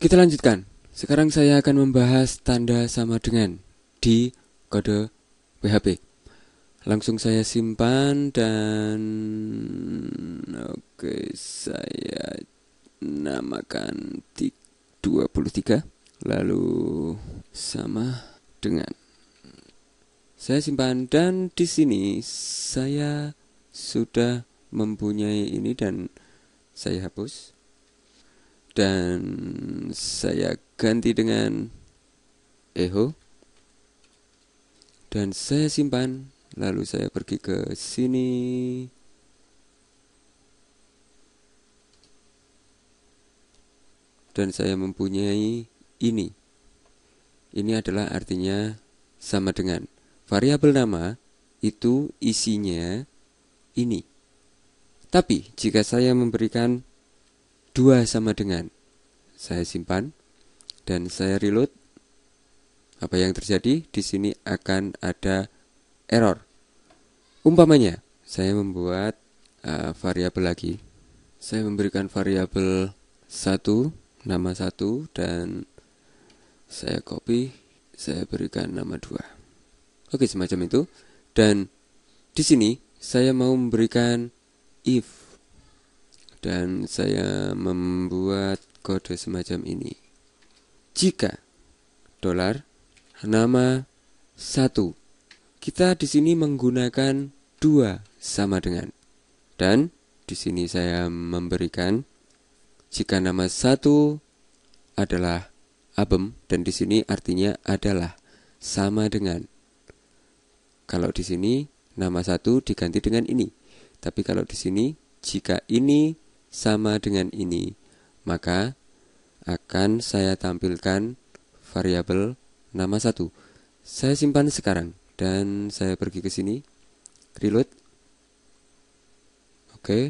Kita lanjutkan. Sekarang saya akan membahas tanda sama dengan di kode PHP. Langsung saya simpan dan oke saya namakan 23 lalu sama dengan saya simpan dan di sini saya sudah mempunyai ini dan saya hapus dan saya ganti dengan echo dan saya simpan lalu saya pergi ke sini dan saya mempunyai ini ini adalah artinya sama dengan variabel nama itu isinya ini tapi jika saya memberikan dua sama dengan saya simpan dan saya reload, apa yang terjadi di sini akan ada error. Umpamanya saya membuat uh, variabel lagi. Saya memberikan variabel satu nama satu dan saya copy, saya berikan nama dua. Oke, semacam itu. Dan di sini saya mau memberikan if dan saya membuat kode semacam ini. Jika dolar nama satu kita di sini menggunakan dua sama dengan dan di sini saya memberikan jika nama satu adalah abem dan di sini artinya adalah sama dengan kalau di sini nama satu diganti dengan ini tapi kalau di sini jika ini sama dengan ini, maka akan saya tampilkan variabel nama satu. Saya simpan sekarang dan saya pergi ke sini. Reload. Oke. Okay.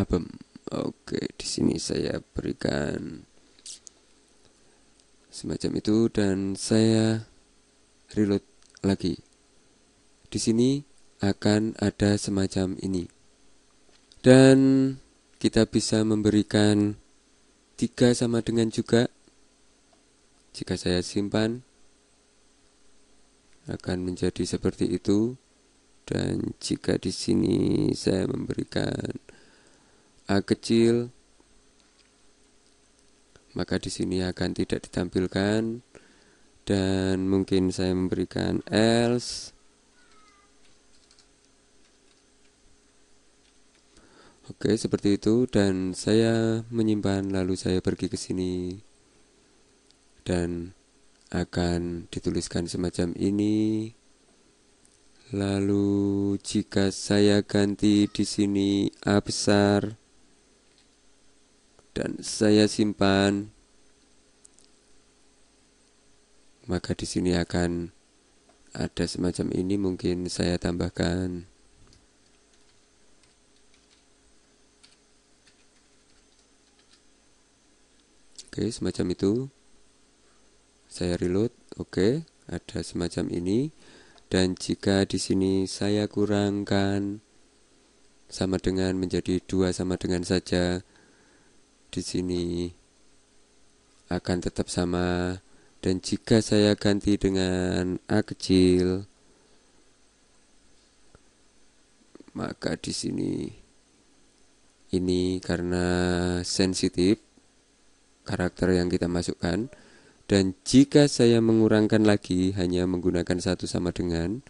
Abem. Oke, okay, di sini saya berikan semacam itu dan saya reload lagi. Di sini akan ada semacam ini. Dan kita bisa memberikan tiga sama dengan juga. Jika saya simpan, akan menjadi seperti itu. Dan jika di sini saya memberikan A kecil, maka di sini akan tidak ditampilkan. Dan mungkin saya memberikan else Oke, seperti itu dan saya menyimpan lalu saya pergi ke sini dan akan dituliskan semacam ini. Lalu jika saya ganti di sini A besar dan saya simpan maka di sini akan ada semacam ini mungkin saya tambahkan Oke, semacam itu. Saya reload. Oke, ada semacam ini. Dan jika di sini saya kurangkan sama dengan menjadi dua sama dengan saja. Di sini akan tetap sama dan jika saya ganti dengan A kecil maka di sini ini karena sensitif karakter yang kita masukkan dan jika saya mengurangkan lagi hanya menggunakan satu sama dengan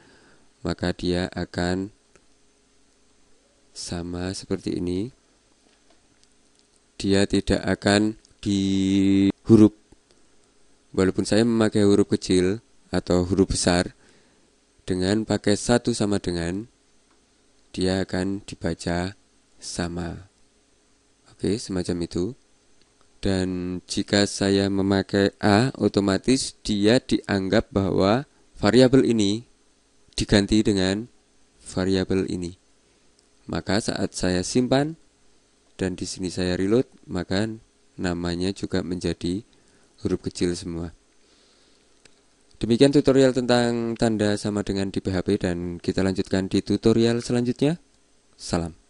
maka dia akan sama seperti ini dia tidak akan di huruf walaupun saya memakai huruf kecil atau huruf besar dengan pakai satu sama dengan dia akan dibaca sama oke semacam itu dan jika saya memakai A otomatis dia dianggap bahwa variabel ini diganti dengan variabel ini maka saat saya simpan dan di sini saya reload maka namanya juga menjadi huruf kecil semua Demikian tutorial tentang tanda sama dengan di PHP dan kita lanjutkan di tutorial selanjutnya. Salam.